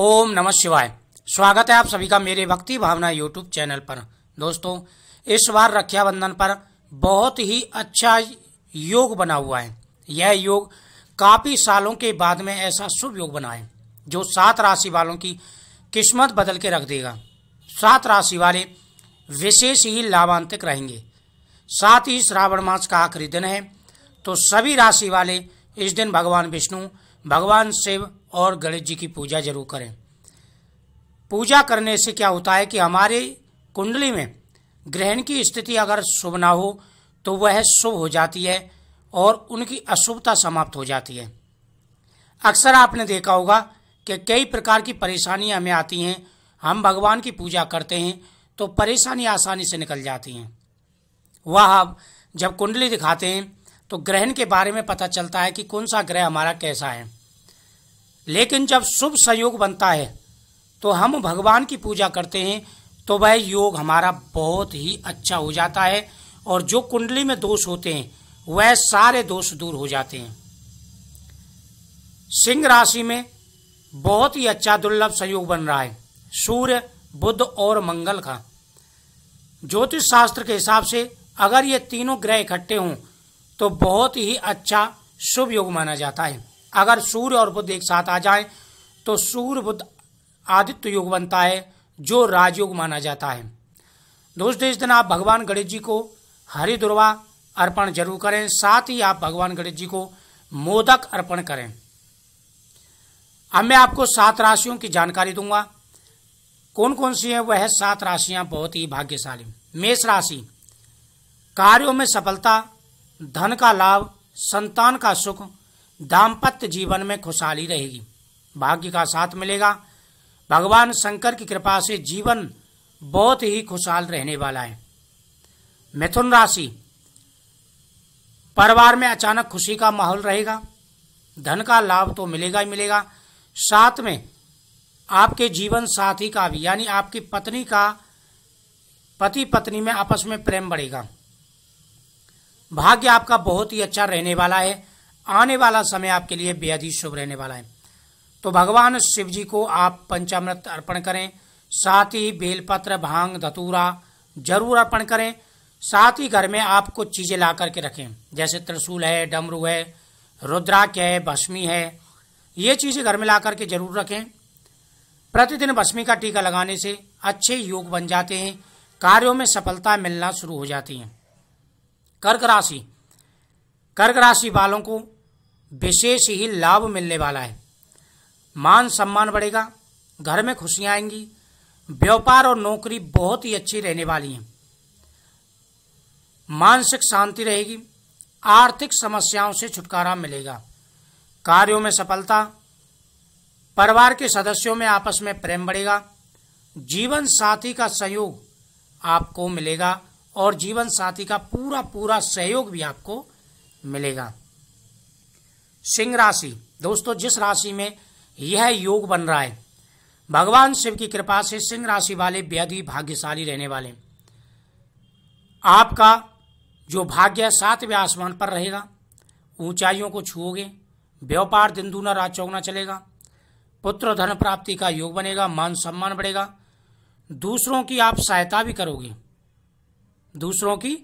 ओम नमः शिवाय स्वागत है आप सभी का मेरे भक्ति भावना यूट्यूब चैनल पर दोस्तों इस बार रक्षाबंधन पर बहुत ही अच्छा योग बना हुआ है यह योग काफ़ी सालों के बाद में ऐसा शुभ योग बना है जो सात राशि वालों की किस्मत बदल के रख देगा सात राशि वाले विशेष ही लाभान्तिक रहेंगे साथ ही श्रावण मास का आखिरी दिन है तो सभी राशि वाले इस दिन भगवान विष्णु भगवान शिव और गणेश जी की पूजा जरूर करें पूजा करने से क्या होता है कि हमारे कुंडली में ग्रहण की स्थिति अगर शुभ ना हो तो वह शुभ हो जाती है और उनकी अशुभता समाप्त हो जाती है अक्सर आपने देखा होगा कि कई प्रकार की परेशानियां हमें आती हैं हम भगवान की पूजा करते हैं तो परेशानी आसानी से निकल जाती हैं वह अब जब कुंडली दिखाते हैं तो ग्रहण के बारे में पता चलता है कि कौन सा ग्रह हमारा कैसा है लेकिन जब शुभ संयोग बनता है तो हम भगवान की पूजा करते हैं तो वह योग हमारा बहुत ही अच्छा हो जाता है और जो कुंडली में दोष होते हैं वह सारे दोष दूर हो जाते हैं सिंह राशि में बहुत ही अच्छा दुर्लभ संयोग बन रहा है सूर्य बुध और मंगल का ज्योतिष शास्त्र के हिसाब से अगर ये तीनों ग्रह इकट्ठे हों तो बहुत ही अच्छा शुभ योग माना जाता है अगर सूर्य और बुद्ध एक साथ आ जाएं तो सूर्य बुद्ध आदित्य योग बनता है जो राजयोग माना जाता है दोस्तों इस दिन आप भगवान गणेश जी को हरि दुर्वा अर्पण जरूर करें साथ ही आप भगवान गणेश जी को मोदक अर्पण करें अब मैं आपको सात राशियों की जानकारी दूंगा कौन कौन सी है वह सात राशियां बहुत ही भाग्यशाली मेष राशि कार्यों में सफलता धन का लाभ संतान का सुख दाम्पत्य जीवन में खुशहाली रहेगी भाग्य का साथ मिलेगा भगवान शंकर की कृपा से जीवन बहुत ही खुशहाल रहने वाला है मिथुन राशि परिवार में अचानक खुशी का माहौल रहेगा धन का लाभ तो मिलेगा ही मिलेगा साथ में आपके जीवन साथी का भी यानी आपकी पत्नी का पति पत्नी में आपस में प्रेम बढ़ेगा भाग्य आपका बहुत ही अच्छा रहने वाला है आने वाला समय आपके लिए बेहद ही शुभ रहने वाला है तो भगवान शिव जी को आप पंचामृत अर्पण करें साथ ही बेलपत्र भांग धतूरा जरूर अर्पण करें साथ ही घर में आप कुछ चीज़ें ला करके रखें जैसे त्रिशूल है डमरू है रुद्राक्ष है भस्मी है ये चीज़ें घर में ला करके जरूर रखें प्रतिदिन भस्मी का टीका लगाने से अच्छे योग बन जाते हैं कार्यों में सफलता मिलना शुरू हो जाती है कर्क राशि कर्क राशि वालों को विशेष ही लाभ मिलने वाला है मान सम्मान बढ़ेगा घर में खुशियां आएंगी व्यापार और नौकरी बहुत ही अच्छी रहने वाली है मानसिक शांति रहेगी आर्थिक समस्याओं से छुटकारा मिलेगा कार्यों में सफलता परिवार के सदस्यों में आपस में प्रेम बढ़ेगा जीवन साथी का सहयोग आपको मिलेगा और जीवन साथी का पूरा पूरा सहयोग भी आपको मिलेगा सिंह राशि दोस्तों जिस राशि में यह योग बन रहा है भगवान शिव की कृपा से सिंह राशि वाले बेहद ही भाग्यशाली रहने वाले आपका जो भाग्य सातवें आसमान पर रहेगा ऊंचाइयों को छुओगे व्यापार दिन दूना रात चौगना चलेगा पुत्र धन प्राप्ति का योग बनेगा मान सम्मान बढ़ेगा दूसरों की आप सहायता भी करोगे दूसरों की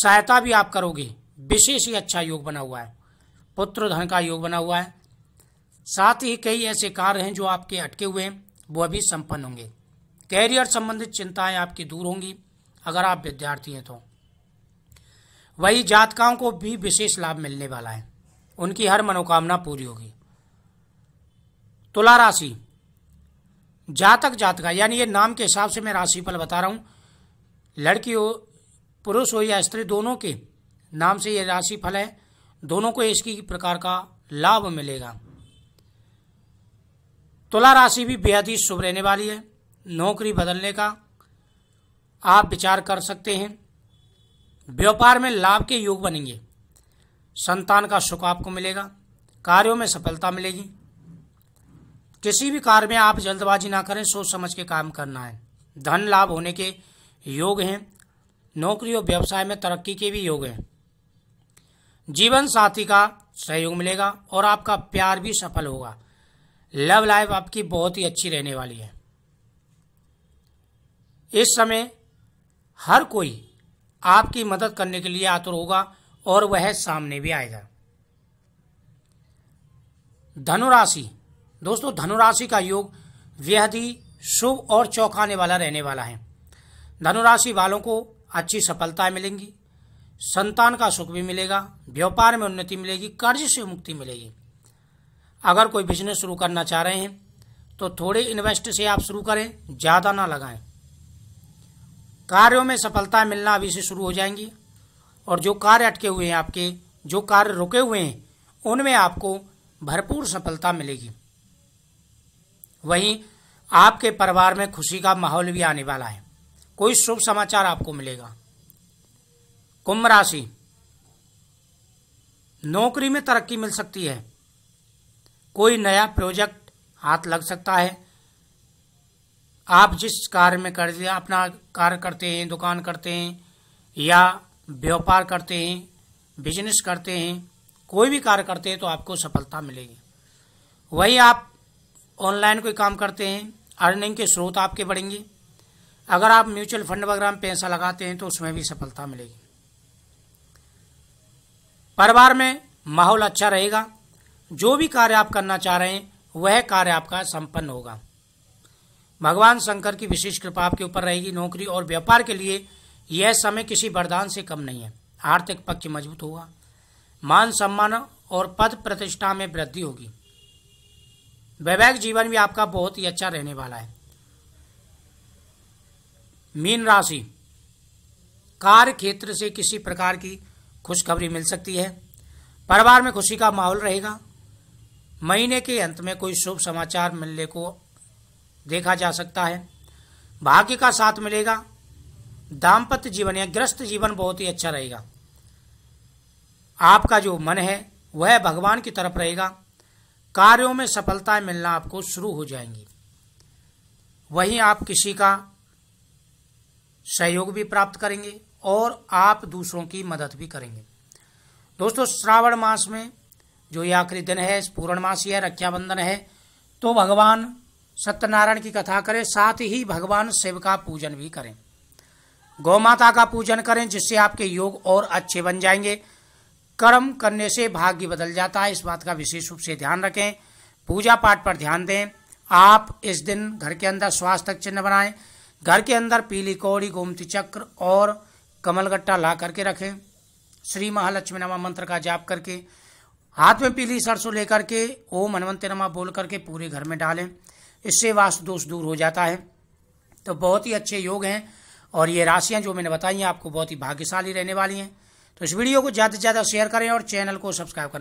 सहायता भी आप करोगे विशेष ही अच्छा योग बना हुआ है पुत्र धन का योग बना हुआ है साथ ही कई ऐसे कार्य हैं जो आपके अटके हुए हैं वो अभी संपन्न होंगे कैरियर संबंधित चिंताएं आपकी दूर होंगी अगर आप विद्यार्थी हैं तो वही जातकाओं को भी विशेष लाभ मिलने वाला है उनकी हर मनोकामना पूरी होगी तुला राशि जातक जातका यानी ये नाम के हिसाब से मैं राशिफल बता रहा हूं लड़की हो पुरुष हो या स्त्री दोनों के नाम से ये राशिफल है दोनों को इसकी प्रकार का लाभ मिलेगा तुला राशि भी बेहद ही शुभ रहने वाली है नौकरी बदलने का आप विचार कर सकते हैं व्यापार में लाभ के योग बनेंगे संतान का सुख आपको मिलेगा कार्यों में सफलता मिलेगी किसी भी कार्य में आप जल्दबाजी ना करें सोच समझ के काम करना है धन लाभ होने के योग हैं नौकरी और व्यवसाय में तरक्की के भी योग हैं जीवन साथी का सहयोग मिलेगा और आपका प्यार भी सफल होगा लव लाइफ आपकी बहुत ही अच्छी रहने वाली है इस समय हर कोई आपकी मदद करने के लिए आतुर होगा और वह सामने भी आएगा धनुराशि दोस्तों धनुराशि का योग बेहद ही शुभ और चौंकाने वाला रहने वाला है धनुराशि वालों को अच्छी सफलताएं मिलेंगी संतान का सुख भी मिलेगा व्यापार में उन्नति मिलेगी कर्ज से मुक्ति मिलेगी अगर कोई बिजनेस शुरू करना चाह रहे हैं तो थोड़े इन्वेस्ट से आप शुरू करें ज़्यादा ना लगाएं कार्यों में सफलता मिलना अभी से शुरू हो जाएंगी और जो कार्य अटके हुए हैं आपके जो कार्य रुके हुए हैं उनमें आपको भरपूर सफलता मिलेगी वहीं आपके परिवार में खुशी का माहौल भी आने वाला है कोई शुभ समाचार आपको मिलेगा कुंभ राशि नौकरी में तरक्की मिल सकती है कोई नया प्रोजेक्ट हाथ लग सकता है आप जिस कार्य में कर अपना कार्य करते हैं दुकान करते हैं या व्यापार करते हैं बिजनेस करते हैं कोई भी कार्य करते हैं तो आपको सफलता मिलेगी वही आप ऑनलाइन कोई काम करते हैं अर्निंग के स्रोत आपके बढ़ेंगे अगर आप म्यूचुअल फंड वगैरह में पैसा लगाते हैं तो उसमें भी सफलता मिलेगी परिवार में माहौल अच्छा रहेगा जो भी कार्य आप करना चाह रहे हैं वह कार्य आपका संपन्न होगा भगवान शंकर की विशेष कृपा आपके ऊपर रहेगी नौकरी और व्यापार के लिए यह समय किसी वरदान से कम नहीं है आर्थिक पक्ष मजबूत होगा मान सम्मान और पद प्रतिष्ठा में वृद्धि होगी वैवाहिक जीवन भी आपका बहुत ही अच्छा रहने वाला है मीन राशि कार्य क्षेत्र से किसी प्रकार की खुशखबरी मिल सकती है परिवार में खुशी का माहौल रहेगा महीने के अंत में कोई शुभ समाचार मिलने को देखा जा सकता है भाग्य का साथ मिलेगा दाम्पत्य जीवन या ग्रस्त जीवन बहुत ही अच्छा रहेगा आपका जो मन है वह भगवान की तरफ रहेगा कार्यों में सफलताएं मिलना आपको शुरू हो जाएंगी वहीं आप किसी का सहयोग भी प्राप्त करेंगे और आप दूसरों की मदद भी करेंगे दोस्तों श्रावण मास में जो ये आखिरी दिन है पूर्ण मास है रक्षाबंधन है तो भगवान सत्यनारायण की कथा करें साथ ही भगवान शिव का पूजन भी करें गौ माता का पूजन करें जिससे आपके योग और अच्छे बन जाएंगे कर्म करने से भाग्य बदल जाता है इस बात का विशेष रूप से ध्यान रखें पूजा पाठ पर ध्यान दें आप इस दिन घर के अंदर स्वास्थ्य चिन्ह बनाएं घर के अंदर पीली कौड़ी गोमती चक्र और कमल गट्टा ला करके रखें श्री महालक्ष्मी नमा मंत्र का जाप करके हाथ में पीली सरसों लेकर के ओम हनुमंत नमा बोल करके पूरे घर में डालें इससे वास्तु दोष दूर हो जाता है तो बहुत ही अच्छे योग हैं और ये राशियां जो मैंने बताई हैं आपको बहुत ही भाग्यशाली रहने वाली हैं तो इस वीडियो को ज़्यादा से ज़्यादा शेयर करें और चैनल को सब्सक्राइब करें